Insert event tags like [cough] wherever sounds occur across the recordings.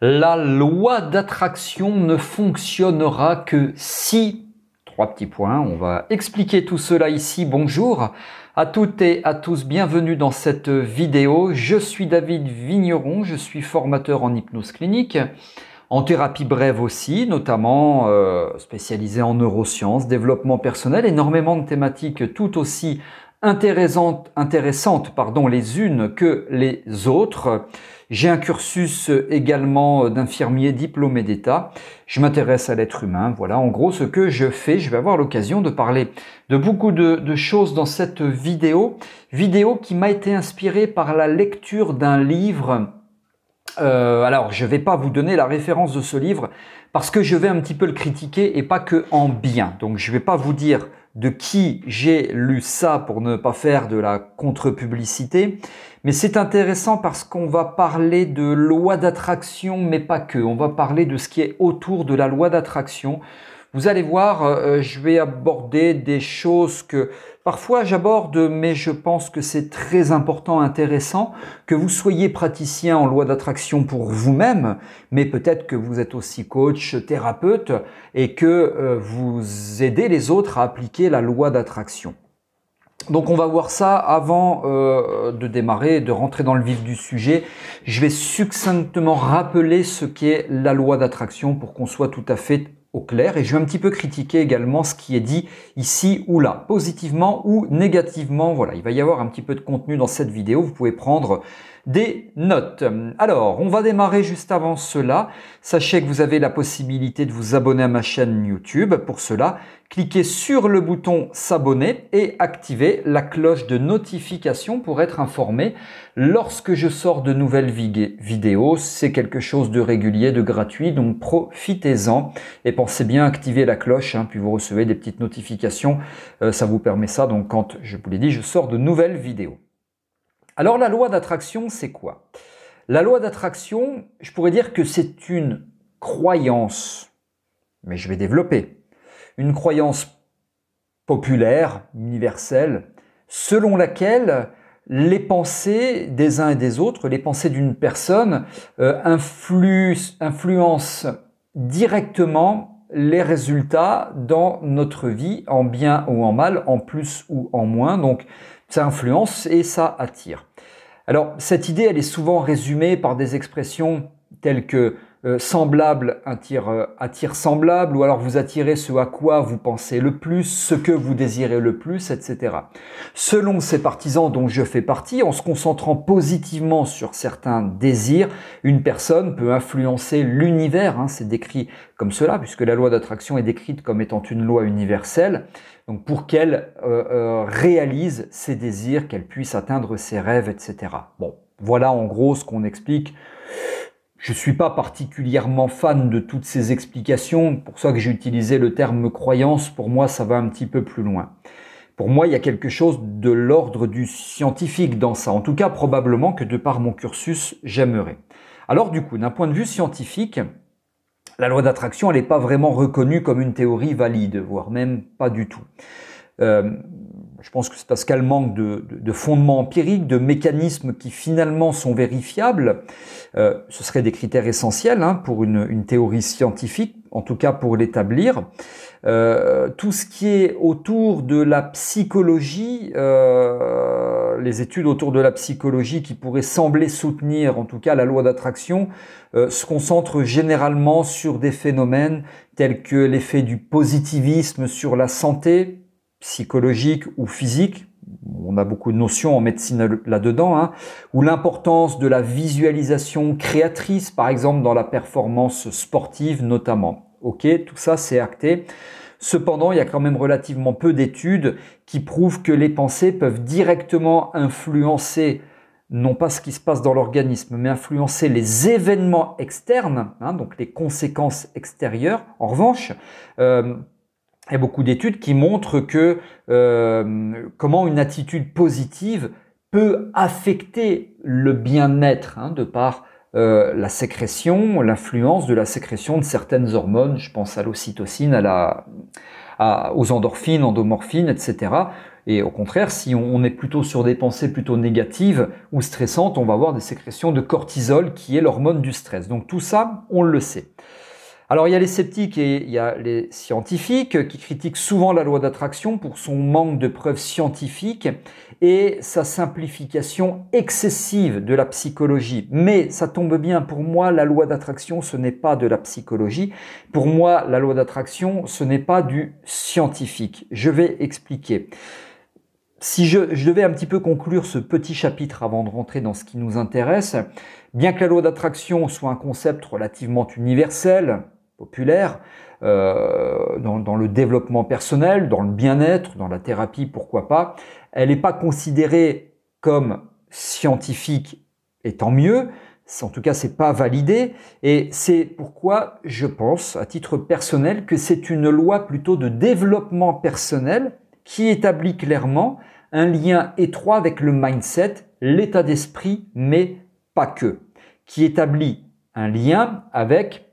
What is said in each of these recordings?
La loi d'attraction ne fonctionnera que si... Trois petits points, on va expliquer tout cela ici. Bonjour à toutes et à tous, bienvenue dans cette vidéo. Je suis David Vigneron, je suis formateur en hypnose clinique, en thérapie brève aussi, notamment euh, spécialisé en neurosciences, développement personnel, énormément de thématiques tout aussi intéressantes, pardon, les unes que les autres. J'ai un cursus également d'infirmier diplômé d'État. Je m'intéresse à l'être humain. Voilà, en gros, ce que je fais. Je vais avoir l'occasion de parler de beaucoup de, choses dans cette vidéo. Vidéo qui m'a été inspirée par la lecture d'un livre. Euh, alors, je ne vais pas vous donner la référence de ce livre parce que je vais un petit peu le critiquer et pas que en bien. Donc, je ne vais pas vous dire de qui j'ai lu ça pour ne pas faire de la contre-publicité. Mais c'est intéressant parce qu'on va parler de loi d'attraction, mais pas que. On va parler de ce qui est autour de la loi d'attraction, vous allez voir, euh, euh, je vais aborder des choses que parfois j'aborde, mais je pense que c'est très important, intéressant, que vous soyez praticien en loi d'attraction pour vous-même, mais peut-être que vous êtes aussi coach, thérapeute, et que euh, vous aidez les autres à appliquer la loi d'attraction. Donc on va voir ça avant de démarrer, de rentrer dans le vif du sujet. Je vais succinctement rappeler ce qu'est la loi d'attraction pour qu'on soit tout à fait clair. Et je vais un petit peu critiquer également ce qui est dit ici ou là, positivement ou négativement. Voilà, il va y avoir un petit peu de contenu dans cette vidéo. Vous pouvez prendre des notes. Alors, on va démarrer juste avant cela. Sachez que vous avez la possibilité de vous abonner à ma chaîne YouTube. Pour cela, cliquez sur le bouton s'abonner et activez la cloche de notification pour être informé lorsque je sors de nouvelles vidéos. C'est quelque chose de régulier, de gratuit, donc profitez-en et pensez bien à activer la cloche, hein, puis vous recevez des petites notifications. Euh, ça vous permet ça, donc quand, je vous l'ai dit, je sors de nouvelles vidéos. Alors la loi d'attraction, c'est quoi La loi d'attraction, je pourrais dire que c'est une croyance, mais je vais développer, une croyance populaire, universelle, selon laquelle les pensées des uns et des autres, les pensées d'une personne, euh, influencent directement les résultats dans notre vie, en bien ou en mal, en plus ou en moins. Donc ça influence et ça attire. Alors cette idée, elle est souvent résumée par des expressions telles que euh, semblable attire, euh, attire semblable, ou alors vous attirez ce à quoi vous pensez le plus, ce que vous désirez le plus, etc. Selon ces partisans dont je fais partie, en se concentrant positivement sur certains désirs, une personne peut influencer l'univers, hein, c'est décrit comme cela, puisque la loi d'attraction est décrite comme étant une loi universelle, donc pour qu'elle euh, réalise ses désirs, qu'elle puisse atteindre ses rêves, etc. Bon, voilà en gros ce qu'on explique je ne suis pas particulièrement fan de toutes ces explications, pour ça que j'ai utilisé le terme croyance, pour moi ça va un petit peu plus loin. Pour moi, il y a quelque chose de l'ordre du scientifique dans ça, en tout cas probablement que de par mon cursus, j'aimerais. Alors du coup, d'un point de vue scientifique, la loi d'attraction, elle n'est pas vraiment reconnue comme une théorie valide, voire même pas du tout. Euh, je pense que c'est parce qu'elle manque de, de, de, fondements empiriques, de mécanismes qui finalement sont vérifiables. Euh, ce serait des critères essentiels hein, pour une, théorie scientifique, en tout cas pour l'établir. Euh, tout ce qui est autour de la psychologie, euh, les études autour de la psychologie qui pourraient sembler soutenir en tout cas la loi d'attraction, se concentrent généralement sur des phénomènes tels que l'effet du positivisme sur la santé, psychologique ou physique, on a beaucoup de notions en médecine là-dedans, hein, ou l'importance de la visualisation créatrice, par exemple dans la performance sportive notamment. Ok, tout ça c'est acté. Cependant, il y a quand même relativement peu d'études qui prouvent que les pensées peuvent directement influencer non pas ce qui se passe dans l'organisme, mais influencer les événements externes, hein, donc les conséquences extérieures. En revanche, euh, il y a beaucoup d'études qui montrent que euh, comment une attitude positive peut affecter le bien-être hein, de par euh, la sécrétion, l'influence de la sécrétion de certaines hormones. Je pense à l'ocytocine, à la, aux endorphines, endomorphines, etc. Et au contraire, si on, on est plutôt sur des pensées plutôt négatives ou stressantes, on va avoir des sécrétions de cortisol qui est l'hormone du stress. Donc tout ça, on le sait. Alors il y a les sceptiques et il y a les scientifiques qui critiquent souvent la loi d'attraction pour son manque de preuves scientifiques et sa simplification excessive de la psychologie. Mais ça tombe bien, pour moi la loi d'attraction ce n'est pas de la psychologie, pour moi la loi d'attraction ce n'est pas du scientifique. Je vais expliquer. Si je, je devais un petit peu conclure ce petit chapitre avant de rentrer dans ce qui nous intéresse, bien que la loi d'attraction soit un concept relativement universel, populaire, euh, dans, dans, le développement personnel, dans le bien-être, dans la thérapie, pourquoi pas. Elle n'est pas considérée comme scientifique, et tant mieux. En tout cas, c'est pas validé, et c'est pourquoi je pense, à titre personnel, que c'est une loi plutôt de développement personnel qui établit clairement un lien étroit avec le mindset, l'état d'esprit, mais pas que, qui établit un lien avec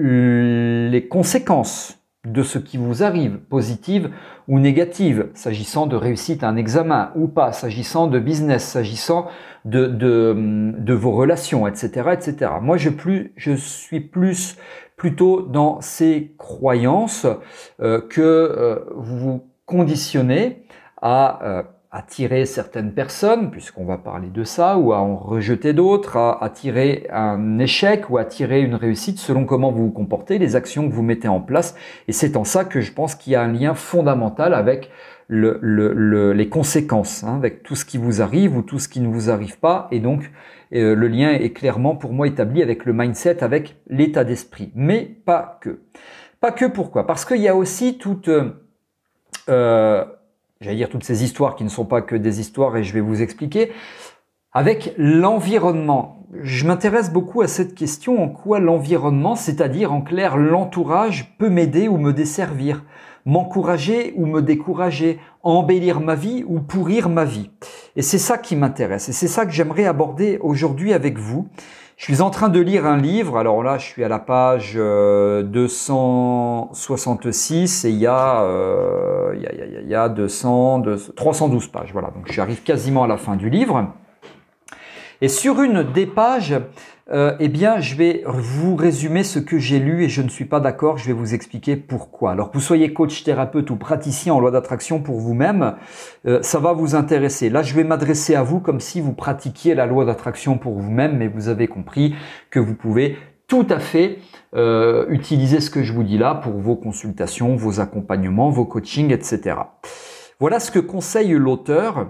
les conséquences de ce qui vous arrive, positives ou négatives, s'agissant de réussite à un examen ou pas, s'agissant de business, s'agissant de, de, vos relations, etc. etc. Moi, je, plus, je suis plus plutôt dans ces croyances euh, que euh, vous vous conditionnez à... Euh, attirer certaines personnes, puisqu'on va parler de ça, ou à en rejeter d'autres, à attirer un échec ou à attirer une réussite selon comment vous vous comportez, les actions que vous mettez en place. Et c'est en ça que je pense qu'il y a un lien fondamental avec le, les conséquences, hein, avec tout ce qui vous arrive ou tout ce qui ne vous arrive pas. Et donc, euh, le lien est clairement pour moi établi avec le mindset, avec l'état d'esprit. Mais pas que. Pas que pourquoi Parce qu'il y a aussi toute... Euh, euh j'allais dire toutes ces histoires qui ne sont pas que des histoires et je vais vous expliquer, avec l'environnement. Je m'intéresse beaucoup à cette question en quoi l'environnement, c'est-à-dire en clair l'entourage, peut m'aider ou me desservir, m'encourager ou me décourager, embellir ma vie ou pourrir ma vie. Et c'est ça qui m'intéresse et c'est ça que j'aimerais aborder aujourd'hui avec vous. Je suis en train de lire un livre, alors là je suis à la page 266 euh, et euh, il y a, il y a, il y a 200, 312 pages. Voilà, donc j'arrive quasiment à la fin du livre. Et sur une des pages, euh, eh bien, je vais vous résumer ce que j'ai lu et je ne suis pas d'accord. Je vais vous expliquer pourquoi. Alors, que vous soyez coach, thérapeute ou praticien en loi d'attraction pour vous-même, euh, ça va vous intéresser. Là, je vais m'adresser à vous comme si vous pratiquiez la loi d'attraction pour vous-même, mais vous avez compris que vous pouvez tout à fait euh, utiliser ce que je vous dis là pour vos consultations, vos accompagnements, vos coachings, etc. Voilà ce que conseille l'auteur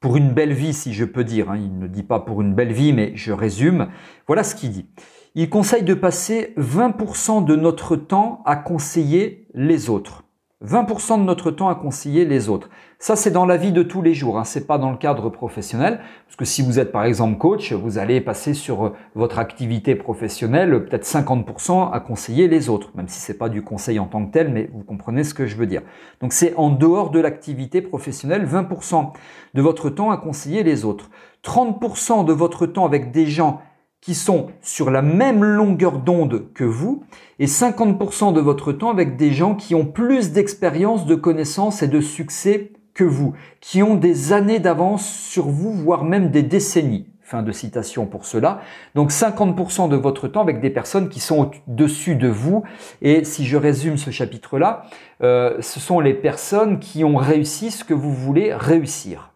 pour une belle vie, si je peux dire. Hein. Il ne dit pas pour une belle vie, mais je résume. Voilà ce qu'il dit. Il conseille de passer 20% de notre temps à conseiller les autres. 20% de notre temps à conseiller les autres. Ça, c'est dans la vie de tous les jours, hein. Ce n'est pas dans le cadre professionnel, parce que si vous êtes par exemple coach, vous allez passer sur euh, votre activité professionnelle euh, peut-être 50% à conseiller les autres, même si c'est pas du conseil en tant que tel, mais vous comprenez ce que je veux dire. Donc c'est en dehors de l'activité professionnelle, 20% de votre temps à conseiller les autres, 30% de votre temps avec des gens qui sont sur la même longueur d'onde que vous et 50% de votre temps avec des gens qui ont plus d'expérience, de connaissances et de succès que vous, qui ont des années d'avance sur vous, voire même des décennies. Fin de citation pour cela. Donc 50% de votre temps avec des personnes qui sont au-dessus de vous. Et si je résume ce chapitre-là, euh, ce sont les personnes qui ont réussi ce que vous voulez réussir.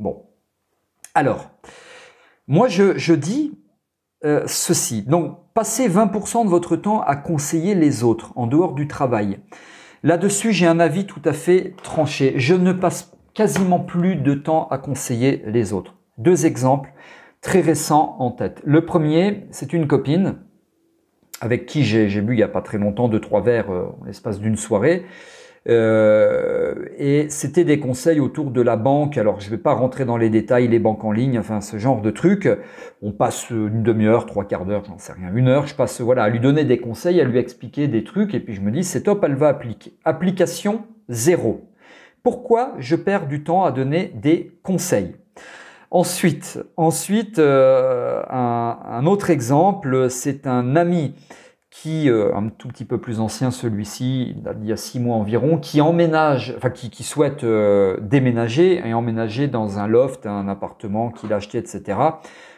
Bon. Alors, moi je dis, euh, ceci. Donc, passez 20% de votre temps à conseiller les autres en dehors du travail. Là-dessus, j'ai un avis tout à fait tranché. Je ne passe quasiment plus de temps à conseiller les autres. Deux exemples très récents en tête. Le premier, c'est une copine avec qui j'ai bu il n'y a pas très longtemps deux, trois verres euh, en l'espace d'une soirée. Euh, et c'était des conseils autour de la banque. Alors, je ne vais pas rentrer dans les détails, les banques en ligne, enfin, ce genre de trucs. On passe une demi-heure, trois quarts d'heure, j'en sais rien, une heure. Je passe, voilà, à lui donner des conseils, à lui expliquer des trucs. Et puis, je me dis, c'est top, elle va appliquer. Application zéro. Pourquoi je perds du temps à donner des conseils Ensuite, ensuite euh, un, autre exemple, c'est un ami qui euh, un tout petit peu plus ancien celui-ci, il y a six mois environ, qui emménage, enfin qui, souhaite euh, déménager et emménager dans un loft, un appartement qu'il a acheté, etc.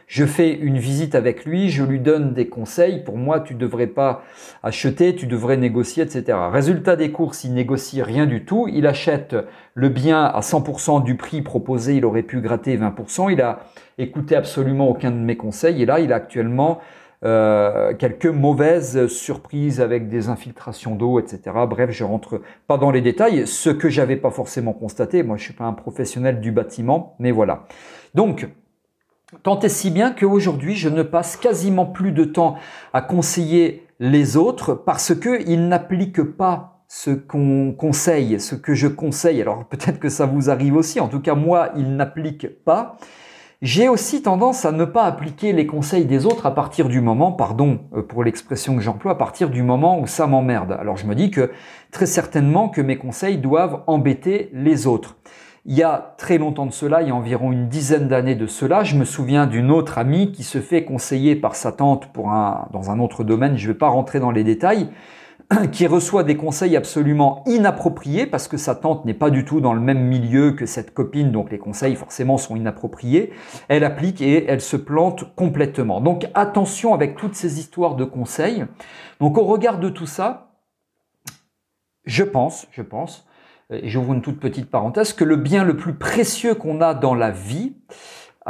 Je fais une visite avec lui, je lui donne des conseils. Pour moi, tu devrais pas acheter, tu devrais négocier, etc. Résultat des courses, il négocie rien du tout. Il achète le bien à 100% du prix proposé. Il aurait pu gratter 20%. Il a écouté absolument aucun de mes conseils et là, il a actuellement euh, quelques mauvaises surprises avec des infiltrations d'eau, etc. Bref, je rentre pas dans les détails, ce que j'avais pas forcément constaté. Moi, je suis pas un professionnel du bâtiment, mais voilà. Donc, tant est si bien qu'aujourd'hui, je ne passe quasiment plus de temps à conseiller les autres parce qu'ils n'appliquent pas ce qu'on conseille, ce que je conseille. Alors peut-être que ça vous arrive aussi, en tout cas moi, ils n'appliquent pas. J'ai aussi tendance à ne pas appliquer les conseils des autres à partir du moment, pardon euh, pour l'expression que j'emploie, à partir du moment où ça m'emmerde. Alors je me dis que très certainement que mes conseils doivent embêter les autres. Il y a très longtemps de cela, il y a environ une dizaine d'années de cela, je me souviens d'une autre amie qui se fait conseiller par sa tante pour un, dans un autre domaine, je ne vais pas rentrer dans les détails, [clears throat] qui reçoit des conseils absolument inappropriés parce que sa tante n'est pas du tout dans le même milieu que cette copine, donc les conseils forcément sont inappropriés, elle applique et elle se plante complètement. Donc attention avec toutes ces histoires de conseils. Donc au regard de tout ça, je pense, je pense, et j'ouvre une toute petite parenthèse, que le bien le plus précieux qu'on a dans la vie,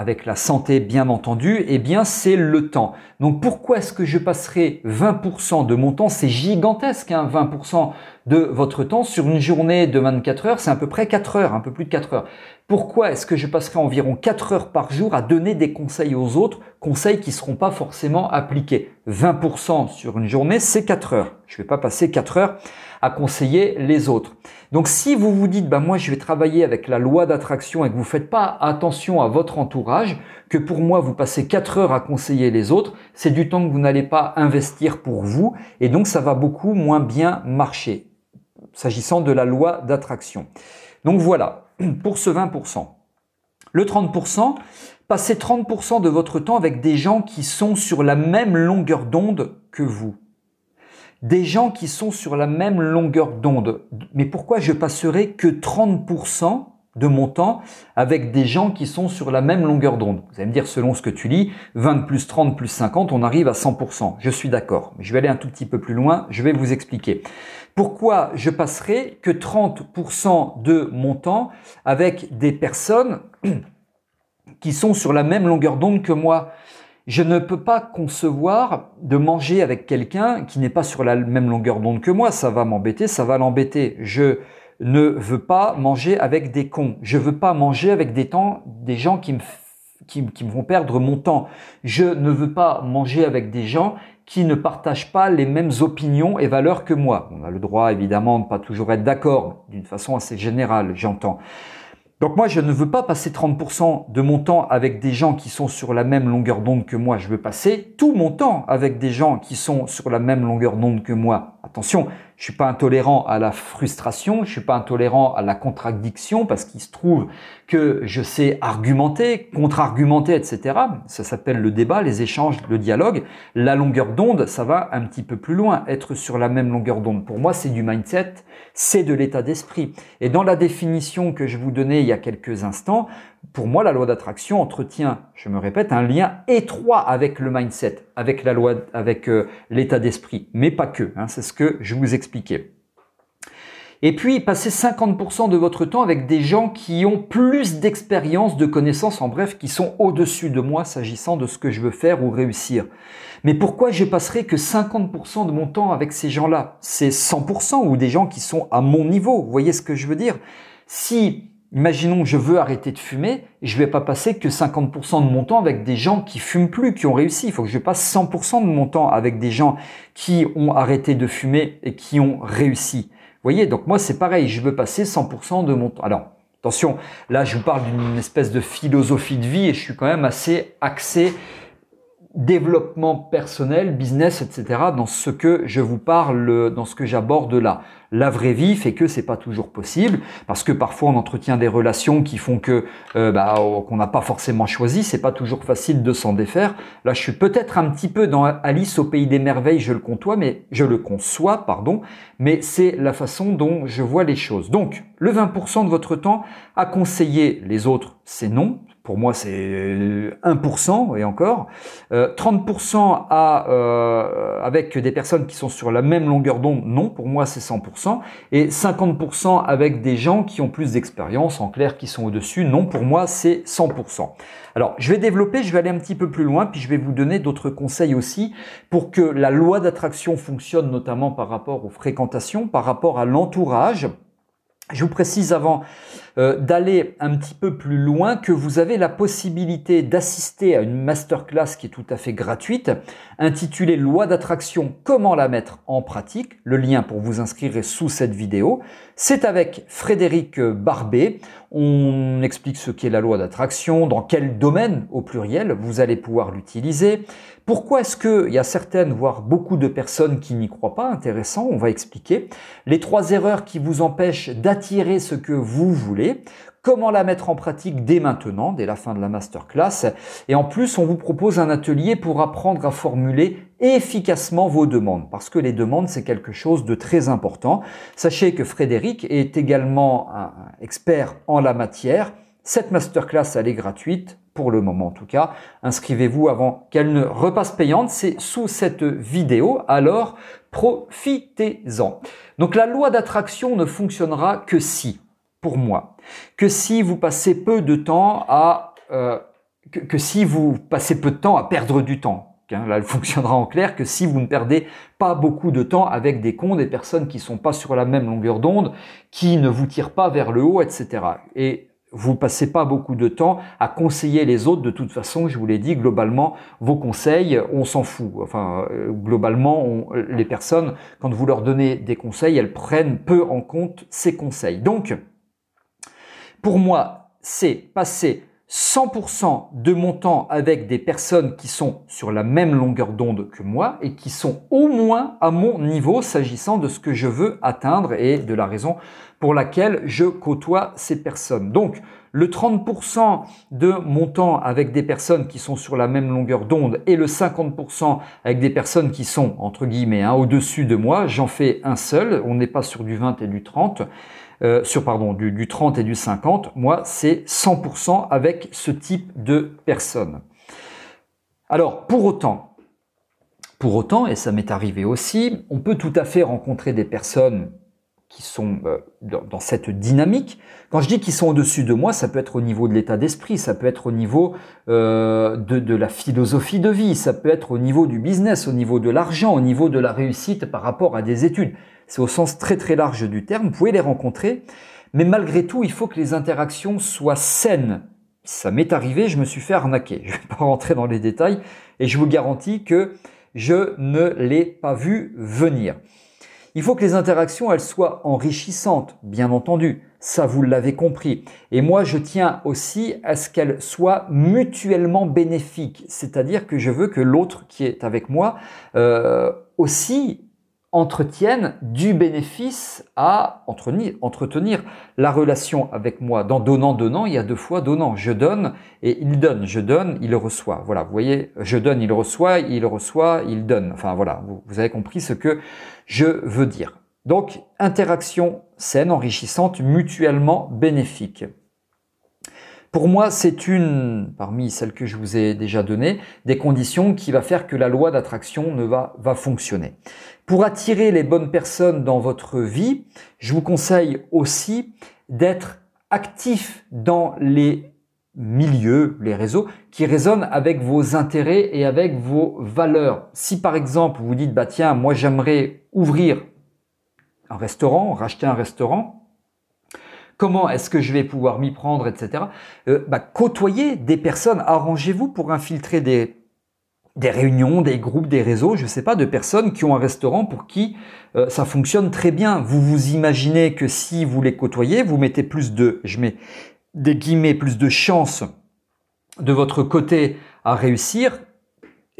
avec la santé bien entendu, eh bien c'est le temps. Donc pourquoi est-ce que je passerai 20% de mon temps C'est gigantesque, hein, 20% de votre temps sur une journée de 24 heures, c'est à peu près 4 heures, un peu plus de 4 heures. Pourquoi est-ce que je passerai environ 4 heures par jour à donner des conseils aux autres, conseils qui ne seront pas forcément appliqués 20% sur une journée, c'est 4 heures. Je ne vais pas passer 4 heures à conseiller les autres. Donc si vous vous dites, bah moi je vais travailler avec la loi d'attraction et que vous ne faites pas attention à votre entourage, que pour moi vous passez 4 heures à conseiller les autres, c'est du temps que vous n'allez pas investir pour vous et donc ça va beaucoup moins bien marcher s'agissant de la loi d'attraction. Donc voilà, [clears throat] pour ce 20%. Le 30%, passez 30% de votre temps avec des gens qui sont sur la même longueur d'onde que vous. Des gens qui sont sur la même longueur d'onde. Mais pourquoi je passerai que 30% de mon temps avec des gens qui sont sur la même longueur d'onde. Vous allez me dire, selon ce que tu lis, 20 plus 30 plus 50, on arrive à 100%. Je suis d'accord. Mais je vais aller un tout petit peu plus loin, je vais vous expliquer pourquoi je passerai que 30% de mon temps avec des personnes [clears throat] qui sont sur la même longueur d'onde que moi Je ne peux pas concevoir de manger avec quelqu'un qui n'est pas sur la même longueur d'onde que moi. Ça va m'embêter, ça va l'embêter. Je ne veux pas manger avec des cons. Je veux pas manger avec des, temps, des gens qui me qui, me vont perdre mon temps. Je ne veux pas manger avec des gens qui ne partagent pas les mêmes opinions et valeurs que moi. On a le droit évidemment de ne pas toujours être d'accord, d'une façon assez générale, j'entends. Donc moi, je ne veux pas passer 30% de mon temps avec des gens qui sont sur la même longueur d'onde que moi. Je veux passer tout mon temps avec des gens qui sont sur la même longueur d'onde que moi. Attention, je suis pas intolérant à la frustration, je suis pas intolérant à la contradiction parce qu'il se trouve que je sais argumenter, contre-argumenter, etc. Ça s'appelle le débat, les échanges, le dialogue. La longueur d'onde, ça va un petit peu plus loin. Être sur la même longueur d'onde, pour moi, c'est du mindset, c'est de l'état d'esprit. Et dans la définition que je vous donnais il y a quelques instants, pour moi, la loi d'attraction entretient, je me répète, un lien étroit avec le mindset, avec la loi, avec euh, l'état d'esprit, mais pas que. Hein, c'est ce que je vous expliquais. Et puis, passez 50% de votre temps avec des gens qui ont plus d'expérience, de connaissances, en bref, qui sont au-dessus de moi s'agissant de ce que je veux faire ou réussir. Mais pourquoi je passerai que 50% de mon temps avec ces gens-là C'est 100% ou des gens qui sont à mon niveau, vous voyez ce que je veux dire Si Imaginons, que je veux arrêter de fumer, et je vais pas passer que 50% de mon temps avec des gens qui fument plus, qui ont réussi. Il faut que je passe 100% de mon temps avec des gens qui ont arrêté de fumer et qui ont réussi. Vous voyez, donc moi c'est pareil, je veux passer 100% de mon temps. Alors, attention, là je vous parle d'une espèce de philosophie de vie et je suis quand même assez axé développement personnel, business, etc. dans ce que je vous parle, dans ce que j'aborde là. La vraie vie fait que c'est pas toujours possible parce que parfois on entretient des relations qui font que euh, bah, oh, qu'on n'a pas forcément choisi. C'est pas toujours facile de s'en défaire. Là, je suis peut-être un petit peu dans Alice au pays des merveilles. Je le conçois, mais je le conçois, pardon. Mais c'est la façon dont je vois les choses. Donc, le 20% de votre temps à conseiller les autres, c'est non pour moi c'est 1% et encore, 30% euh, à, euh, avec des personnes qui sont sur la même longueur d'onde, non, pour moi c'est 100%, et 50% avec des gens qui ont plus d'expérience, en clair, qui sont au-dessus, non, pour moi c'est 100%. Alors je vais développer, je vais aller un petit peu plus loin, puis je vais vous donner d'autres conseils aussi pour que la loi d'attraction fonctionne notamment par rapport aux fréquentations, par rapport à l'entourage. Je vous précise avant euh, d'aller un petit peu plus loin, que vous avez la possibilité d'assister à une masterclass qui est tout à fait gratuite, intitulée Loi d'attraction, comment la mettre en pratique. Le lien pour vous inscrire est sous cette vidéo. C'est avec Frédéric Barbet. On explique ce qu'est la loi d'attraction, dans quel domaine au pluriel vous allez pouvoir l'utiliser. Pourquoi est-ce qu'il y a certaines, voire beaucoup de personnes qui n'y croient pas Intéressant, on va expliquer. Les trois erreurs qui vous empêchent d'attirer ce que vous voulez comment la mettre en pratique dès maintenant, dès la fin de la masterclass. Et en plus, on vous propose un atelier pour apprendre à formuler efficacement vos demandes, parce que les demandes, c'est quelque chose de très important. Sachez que Frédéric est également un expert en la matière. Cette masterclass, elle est gratuite, pour le moment en tout cas. Inscrivez-vous avant qu'elle ne repasse payante, c'est sous cette vidéo, alors profitez-en. Donc la loi d'attraction ne fonctionnera que si pour moi que si vous passez peu de temps à euh, que, si vous passez peu de temps à perdre du temps. Hein, là, elle [laughs] fonctionnera en clair que si vous ne perdez pas beaucoup de temps avec des cons, des personnes qui sont pas sur la même longueur d'onde, qui ne vous tirent pas vers le haut, etc. Et vous passez pas beaucoup de temps à conseiller les autres. De toute façon, je vous l'ai dit, globalement, vos conseils, on s'en fout. Enfin, euh, globalement, les personnes, quand vous leur donnez des conseils, elles prennent peu en compte ces conseils. Donc, pour moi, c'est passer 100% de mon temps avec des personnes qui sont sur la même longueur d'onde que moi et qui sont au moins à mon niveau s'agissant de ce que je veux atteindre et de la raison pour laquelle je côtoie ces personnes. Donc, le 30% de mon temps avec des personnes qui sont sur la même longueur d'onde et le 50% avec des personnes qui sont, entre guillemets, hein, au-dessus de moi, j'en fais un seul, on n'est pas sur du 20 et du 30. Euh, sur pardon, du, 30 et du 50, moi c'est 100% avec ce type de personnes. Alors pour autant, pour autant, et ça m'est arrivé aussi, on peut tout à fait rencontrer des personnes qui sont euh, dans cette dynamique. Quand je dis qu'ils sont au-dessus de moi, ça peut être au niveau de l'état d'esprit, ça peut être au niveau euh, de, la philosophie de vie, ça peut être au niveau du business, au niveau de l'argent, au niveau de la réussite par rapport à des études c'est au sens très très large du terme, vous pouvez les rencontrer, mais malgré tout, il faut que les interactions soient saines. Ça m'est arrivé, je me suis fait arnaquer. Je ne vais pas rentrer dans les détails et je vous garantis que je ne l'ai pas vu venir. Il faut que les interactions, elles soient enrichissantes, bien entendu. Ça, vous l'avez compris. Et moi, je tiens aussi à ce qu'elles soient mutuellement bénéfiques. C'est-à-dire que je veux que l'autre qui est avec moi euh, aussi entretiennent du bénéfice à entretenir, la relation avec moi. Dans donnant, donnant, il y a deux fois donnant. Je donne et il donne. Je donne, il reçoit. Voilà, vous voyez, je donne, il reçoit, il reçoit, il donne. Enfin voilà, vous avez compris ce que je veux dire. Donc, interaction saine, enrichissante, mutuellement bénéfique. Pour moi, c'est une, parmi celles que je vous ai déjà données, des conditions qui va faire que la loi d'attraction ne va, va fonctionner. Pour attirer les bonnes personnes dans votre vie, je vous conseille aussi d'être actif dans les milieux, les réseaux qui résonnent avec vos intérêts et avec vos valeurs. Si par exemple vous dites bah tiens, moi j'aimerais ouvrir un restaurant, racheter un restaurant, comment est-ce que je vais pouvoir m'y prendre, etc. Euh, bah, côtoyez des personnes, arrangez-vous pour infiltrer des, des réunions, des groupes, des réseaux, je ne sais pas, de personnes qui ont un restaurant pour qui euh, ça fonctionne très bien. Vous vous imaginez que si vous les côtoyez, vous mettez plus de, je mets des guillemets, plus de chances de votre côté à réussir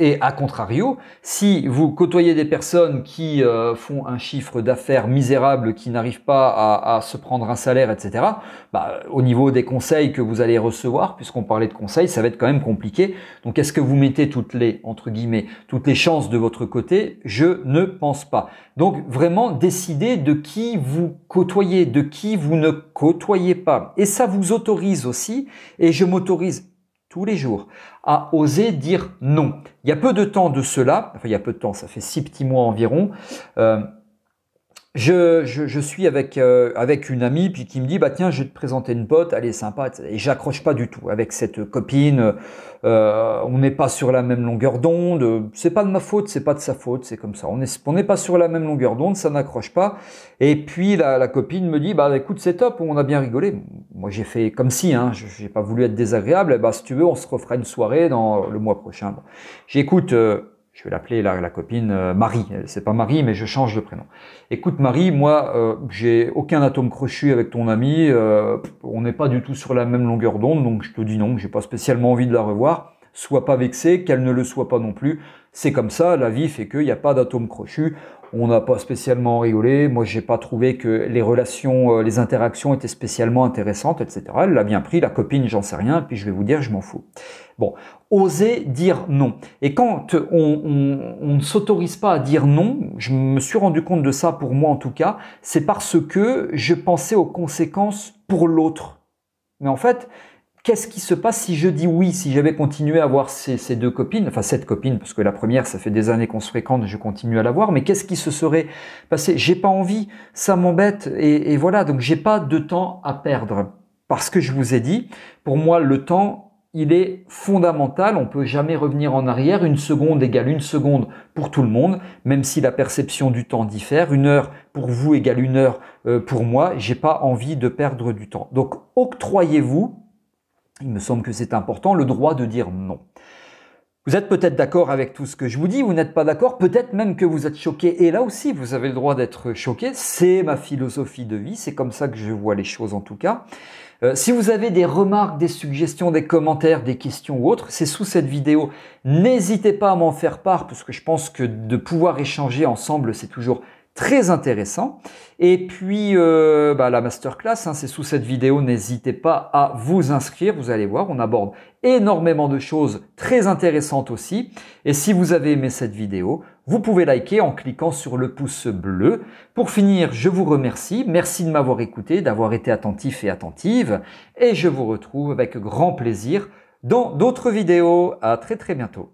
et à contrario, si vous côtoyez des personnes qui euh, font un chiffre d'affaires misérable, qui n'arrivent pas à, se prendre un salaire, etc., bah, euh, au niveau des conseils que vous allez recevoir, puisqu'on parlait de conseils, ça va être quand même compliqué. Donc est-ce que vous mettez toutes les, entre guillemets, toutes les chances de votre côté Je ne pense pas. Donc vraiment décidez de qui vous côtoyez, de qui vous ne côtoyez pas. Et ça vous autorise aussi, et je m'autorise tous les jours, à oser dire non. Il y a peu de temps de cela, enfin il y a peu de temps, ça fait six petits mois environ, euh, je, je, suis avec, euh, avec une amie puis qui me dit bah tiens je vais te présenter une pote elle est sympa et j'accroche pas du tout avec cette euh, copine euh, on n'est pas sur la même longueur d'onde c'est pas de ma faute c'est pas de sa faute c'est comme ça on n'est pas sur la même longueur d'onde ça n'accroche pas et puis la, copine me dit bah écoute c'est top on a bien rigolé moi j'ai fait comme si hein j'ai pas voulu être désagréable et eh bah ben, si tu veux on se refera une soirée dans le mois prochain j'écoute je vais l'appeler la, copine euh, Marie. C'est pas Marie, mais je change de prénom. Écoute Marie, moi, euh, j'ai aucun atome crochu avec ton ami. Euh, on n'est pas du tout sur la même longueur d'onde, donc je te dis non, j'ai pas spécialement envie de la revoir soit pas vexée, qu'elle ne le soit pas non plus. C'est comme ça, la vie fait qu'il n'y a pas d'atome crochu. On n'a pas spécialement rigolé. Moi, j'ai pas trouvé que les relations, euh, les interactions étaient spécialement intéressantes, etc. Elle l'a bien pris, la copine, j'en sais rien. Puis je vais vous dire, je m'en fous. Bon, oser dire non. Et quand on, on ne s'autorise pas à dire non, je me suis rendu compte de ça pour moi en tout cas, c'est parce que je pensais aux conséquences pour l'autre. Mais en fait, qu'est-ce qui se passe si je dis oui, si j'avais continué à voir ces, deux copines, enfin cette copine, parce que la première, ça fait des années qu'on se fréquente, je continue à la voir, mais qu'est-ce qui se serait passé J'ai pas envie, ça m'embête, et, et, voilà, donc j'ai pas de temps à perdre. Parce que je vous ai dit, pour moi, le temps, il est fondamental, on peut jamais revenir en arrière, une seconde égale une seconde pour tout le monde, même si la perception du temps diffère, une heure pour vous égale une heure euh, pour moi, j'ai pas envie de perdre du temps. Donc octroyez-vous il me semble que c'est important, le droit de dire non. Vous êtes peut-être d'accord avec tout ce que je vous dis, vous n'êtes pas d'accord, peut-être même que vous êtes choqué, et là aussi vous avez le droit d'être choqué, c'est ma philosophie de vie, c'est comme ça que je vois les choses en tout cas. Euh, si vous avez des remarques, des suggestions, des commentaires, des questions ou autres, c'est sous cette vidéo. N'hésitez pas à m'en faire part, parce que je pense que de pouvoir échanger ensemble, c'est toujours très intéressant. Et puis euh, bah, la masterclass, hein, c'est sous cette vidéo, n'hésitez pas à vous inscrire, vous allez voir, on aborde énormément de choses très intéressantes aussi. Et si vous avez aimé cette vidéo, vous pouvez liker en cliquant sur le pouce bleu. Pour finir, je vous remercie, merci de m'avoir écouté, d'avoir été attentif et attentive, et je vous retrouve avec grand plaisir dans d'autres vidéos. À très très bientôt.